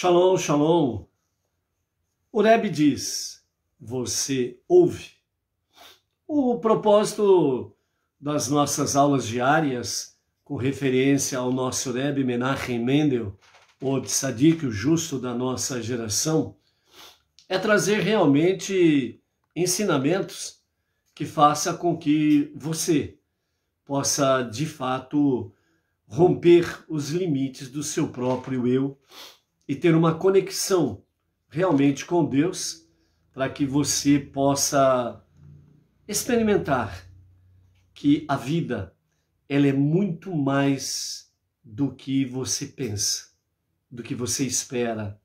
Shalom, shalom. O Rebbe diz: você ouve. O propósito das nossas aulas diárias, com referência ao nosso Rebbe Menachem Mendel, o tzadik, o justo da nossa geração, é trazer realmente ensinamentos que faça com que você possa de fato romper os limites do seu próprio eu e ter uma conexão realmente com Deus para que você possa experimentar que a vida ela é muito mais do que você pensa, do que você espera,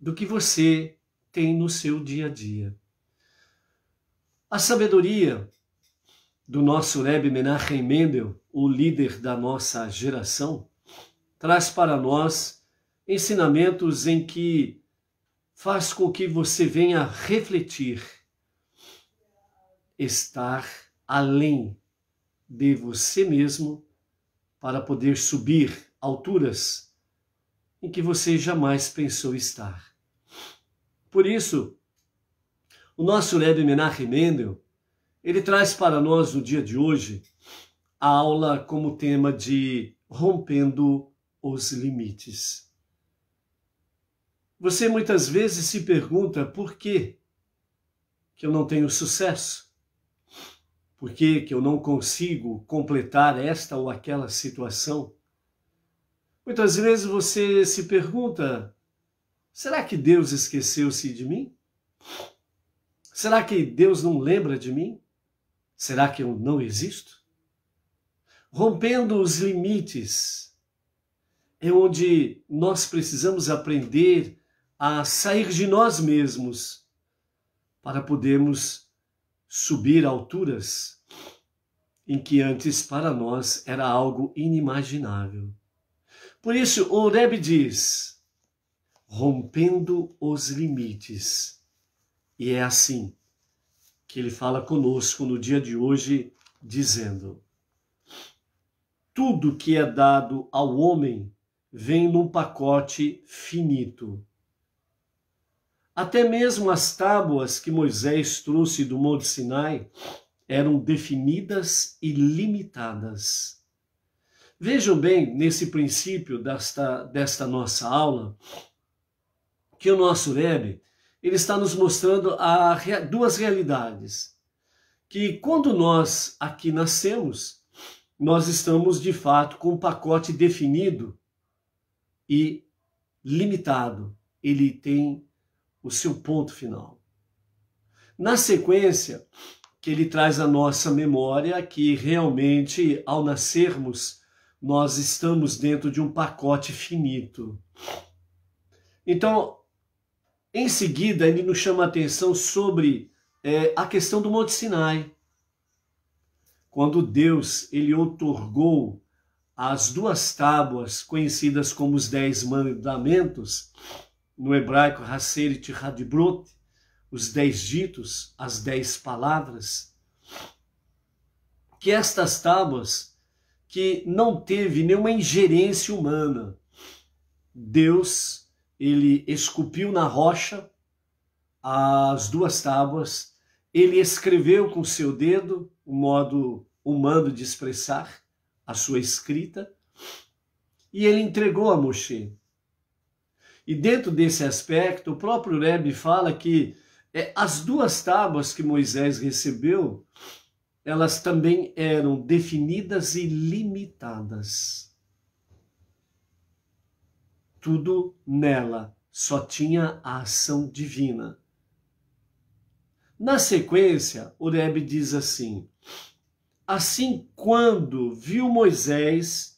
do que você tem no seu dia a dia. A sabedoria do nosso Rebbe Menachem Mendel, o líder da nossa geração, traz para nós ensinamentos em que faz com que você venha refletir, estar além de você mesmo para poder subir alturas em que você jamais pensou estar. Por isso, o nosso Rebbe Menachem Mendel, ele traz para nós no dia de hoje a aula como tema de rompendo os limites. Você muitas vezes se pergunta por que que eu não tenho sucesso? Por que que eu não consigo completar esta ou aquela situação? Muitas vezes você se pergunta: será que Deus esqueceu-se de mim? Será que Deus não lembra de mim? Será que eu não existo? Rompendo os limites é onde nós precisamos aprender a sair de nós mesmos para podermos subir alturas em que antes para nós era algo inimaginável. Por isso, o Rebbe diz, rompendo os limites. E é assim que ele fala conosco no dia de hoje, dizendo: Tudo que é dado ao homem vem num pacote finito. Até mesmo as tábuas que Moisés trouxe do Monte Sinai eram definidas e limitadas. Vejam bem, nesse princípio desta, desta nossa aula, que o nosso Rebbe, ele está nos mostrando a, duas realidades. Que quando nós aqui nascemos, nós estamos de fato com um pacote definido e limitado. Ele tem o seu ponto final. Na sequência, que ele traz à nossa memória que realmente, ao nascermos, nós estamos dentro de um pacote finito. Então, em seguida, ele nos chama a atenção sobre é, a questão do Monte Sinai. Quando Deus ele otorgou as duas tábuas, conhecidas como os Dez Mandamentos, no hebraico Haseret Hadibrot, os dez ditos, as dez palavras, que estas tábuas, que não teve nenhuma ingerência humana, Deus, ele esculpiu na rocha as duas tábuas, ele escreveu com seu dedo, o um modo humano de expressar a sua escrita, e ele entregou a Moisés e dentro desse aspecto, o próprio Rebbe fala que é, as duas tábuas que Moisés recebeu, elas também eram definidas e limitadas. Tudo nela só tinha a ação divina. Na sequência, o Rebbe diz assim: Assim, quando viu Moisés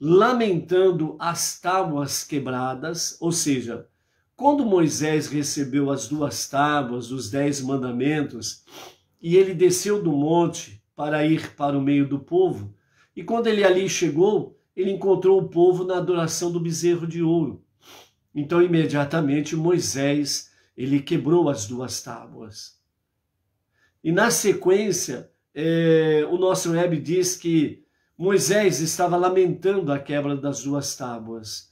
lamentando as tábuas quebradas, ou seja, quando Moisés recebeu as duas tábuas, os dez mandamentos, e ele desceu do monte para ir para o meio do povo, e quando ele ali chegou, ele encontrou o povo na adoração do bezerro de ouro. Então, imediatamente, Moisés, ele quebrou as duas tábuas. E na sequência, é, o nosso web diz que Moisés estava lamentando a quebra das duas tábuas.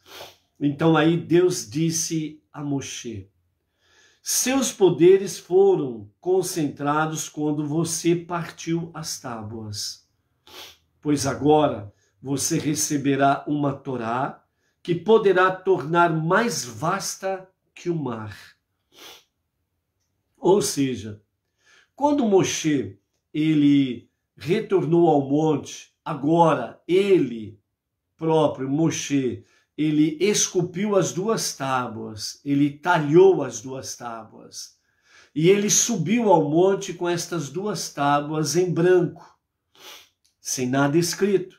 Então aí Deus disse a Moshe: Seus poderes foram concentrados quando você partiu as tábuas. Pois agora você receberá uma Torá que poderá tornar mais vasta que o mar. Ou seja, quando Moshe ele retornou ao monte Agora, ele próprio, Moshe, ele esculpiu as duas tábuas, ele talhou as duas tábuas. E ele subiu ao monte com estas duas tábuas em branco, sem nada escrito.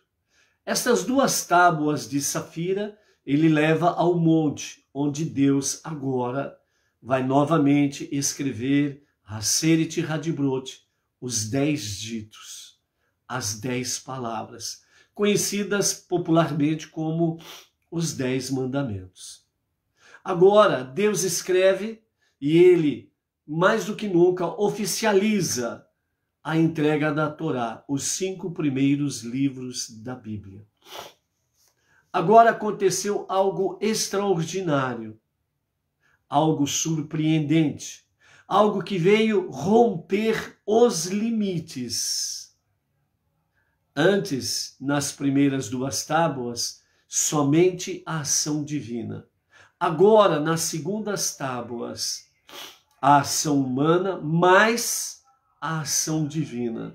Estas duas tábuas de safira ele leva ao monte, onde Deus agora vai novamente escrever Hasserit Hadibrot, os dez ditos as dez palavras, conhecidas popularmente como os dez mandamentos. Agora, Deus escreve e ele, mais do que nunca, oficializa a entrega da Torá, os cinco primeiros livros da Bíblia. Agora aconteceu algo extraordinário, algo surpreendente, algo que veio romper os limites Antes, nas primeiras duas tábuas, somente a ação divina. Agora, nas segundas tábuas, a ação humana mais a ação divina.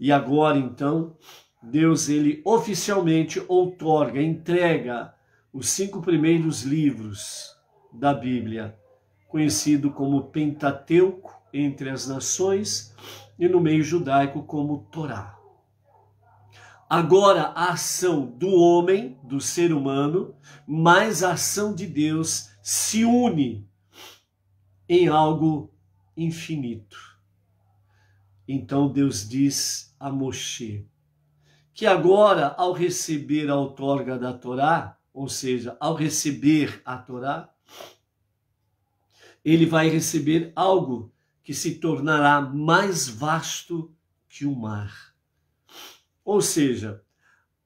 E agora, então, Deus ele oficialmente outorga, entrega os cinco primeiros livros da Bíblia, conhecido como Pentateuco entre as nações e no meio judaico como Torá. Agora, a ação do homem, do ser humano, mais a ação de Deus se une em algo infinito. Então Deus diz a Moshe que agora, ao receber a outorga da Torá, ou seja, ao receber a Torá, ele vai receber algo que se tornará mais vasto que o mar. Ou seja,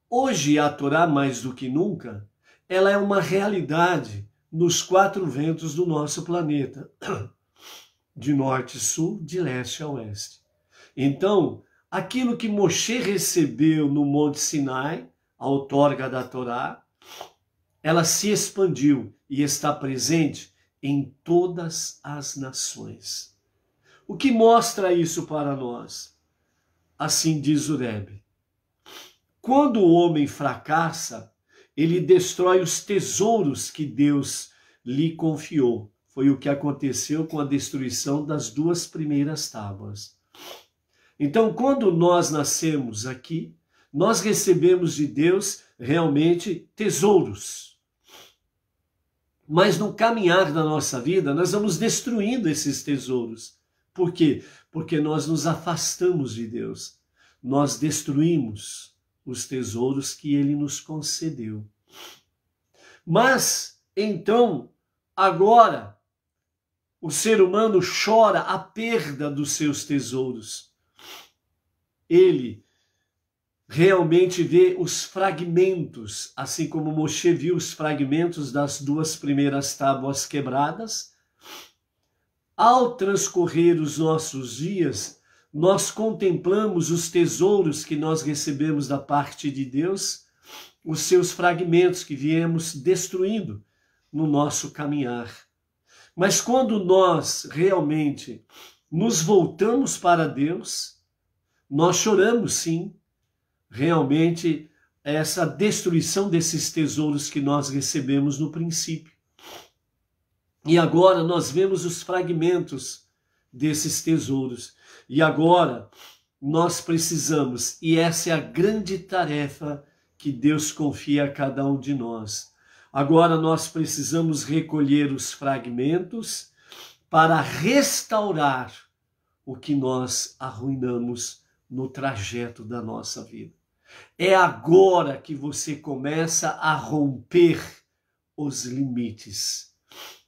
hoje a Torá, mais do que nunca, ela é uma realidade nos quatro ventos do nosso planeta, de norte a sul, de leste a oeste. Então, aquilo que Moshe recebeu no Monte Sinai, a outorga da Torá, ela se expandiu e está presente em todas as nações. O que mostra isso para nós? Assim diz o Rebbe. Quando o homem fracassa, ele destrói os tesouros que Deus lhe confiou. Foi o que aconteceu com a destruição das duas primeiras tábuas. Então, quando nós nascemos aqui, nós recebemos de Deus realmente tesouros. Mas no caminhar da nossa vida, nós vamos destruindo esses tesouros. Por quê? Porque nós nos afastamos de Deus, nós destruímos os tesouros que ele nos concedeu. Mas, então, agora, o ser humano chora a perda dos seus tesouros. Ele realmente vê os fragmentos, assim como Moshe viu os fragmentos das duas primeiras tábuas quebradas. Ao transcorrer os nossos dias, nós contemplamos os tesouros que nós recebemos da parte de Deus, os seus fragmentos que viemos destruindo no nosso caminhar. Mas quando nós realmente nos voltamos para Deus, nós choramos sim, realmente essa destruição desses tesouros que nós recebemos no princípio. E agora nós vemos os fragmentos desses tesouros. E agora nós precisamos, e essa é a grande tarefa que Deus confia a cada um de nós. Agora nós precisamos recolher os fragmentos para restaurar o que nós arruinamos no trajeto da nossa vida. É agora que você começa a romper os limites.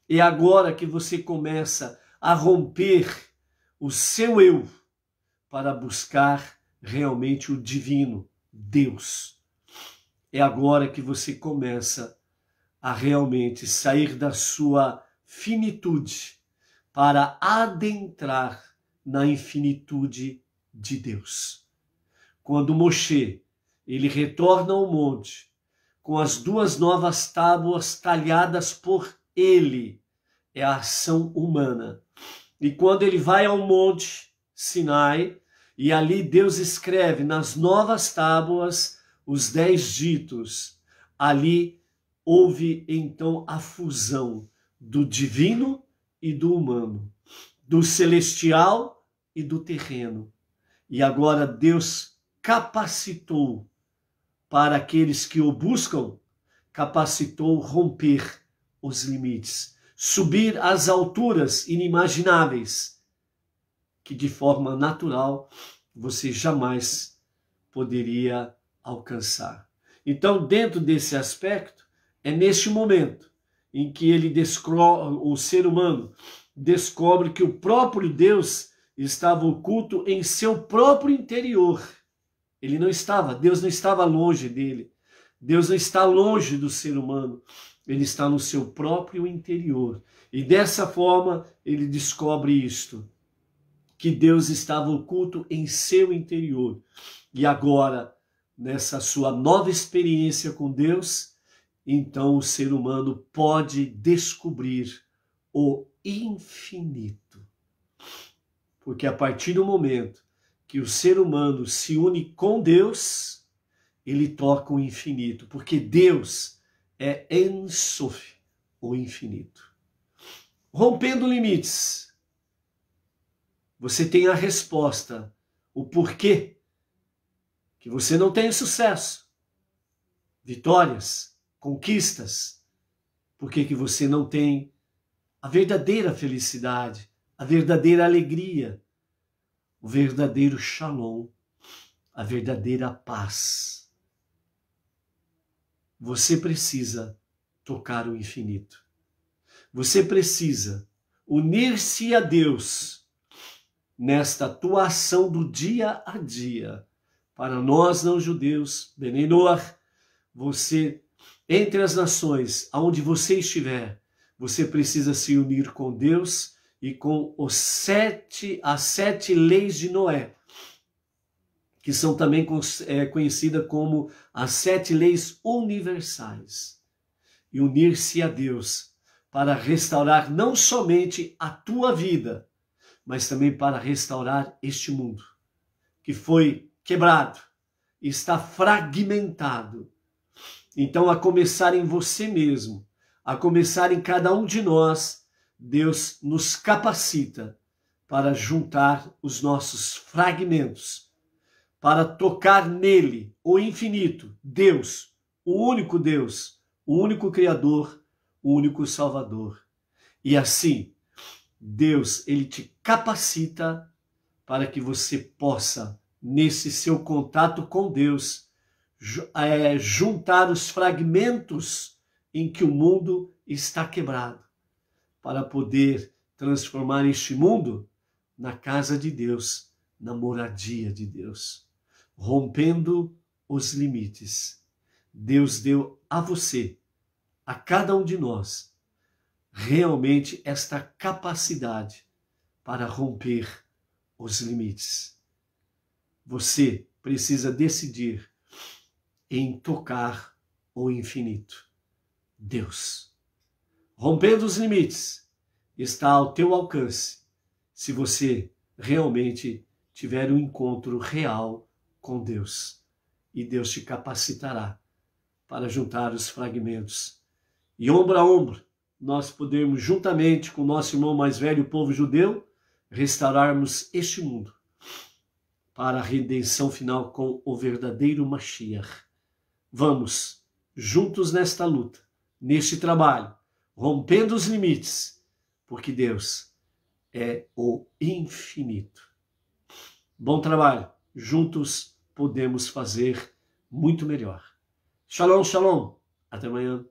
É agora que você começa a romper o seu eu para buscar realmente o divino, Deus. É agora que você começa a realmente sair da sua finitude para adentrar na infinitude de Deus. Quando Moshe, ele retorna ao monte com as duas novas tábuas talhadas por ele, é a ação humana e quando ele vai ao monte Sinai, e ali Deus escreve nas novas tábuas os dez ditos, ali houve então a fusão do divino e do humano, do celestial e do terreno. E agora Deus capacitou para aqueles que o buscam, capacitou romper os limites subir às alturas inimagináveis que de forma natural você jamais poderia alcançar. Então, dentro desse aspecto, é neste momento em que ele o ser humano descobre que o próprio Deus estava oculto em seu próprio interior. Ele não estava, Deus não estava longe dele. Deus não está longe do ser humano ele está no seu próprio interior. E dessa forma ele descobre isto, que Deus estava oculto em seu interior. E agora, nessa sua nova experiência com Deus, então o ser humano pode descobrir o infinito. Porque a partir do momento que o ser humano se une com Deus, ele toca o infinito, porque Deus é Ensof, o infinito. Rompendo limites, você tem a resposta, o porquê que você não tem sucesso, vitórias, conquistas, por que você não tem a verdadeira felicidade, a verdadeira alegria, o verdadeiro shalom, a verdadeira paz. Você precisa tocar o infinito. Você precisa unir-se a Deus nesta atuação do dia a dia. Para nós não judeus, Beninor, você entre as nações, aonde você estiver, você precisa se unir com Deus e com os sete, as sete leis de Noé que são também é, conhecidas como as sete leis universais, e unir-se a Deus para restaurar não somente a tua vida, mas também para restaurar este mundo que foi quebrado, está fragmentado. Então, a começar em você mesmo, a começar em cada um de nós, Deus nos capacita para juntar os nossos fragmentos para tocar nele, o infinito, Deus, o único Deus, o único Criador, o único Salvador. E assim, Deus, ele te capacita para que você possa, nesse seu contato com Deus, é, juntar os fragmentos em que o mundo está quebrado, para poder transformar este mundo na casa de Deus, na moradia de Deus rompendo os limites. Deus deu a você, a cada um de nós, realmente esta capacidade para romper os limites. Você precisa decidir em tocar o infinito, Deus. Rompendo os limites está ao teu alcance, se você realmente tiver um encontro real com Deus e Deus te capacitará para juntar os fragmentos. E ombro a ombro, nós podemos, juntamente com nosso irmão mais velho, o povo judeu, restaurarmos este mundo para a redenção final com o verdadeiro Mashiach. Vamos, juntos nesta luta, neste trabalho, rompendo os limites, porque Deus é o infinito. Bom trabalho! juntos podemos fazer muito melhor. Shalom, shalom. Até amanhã.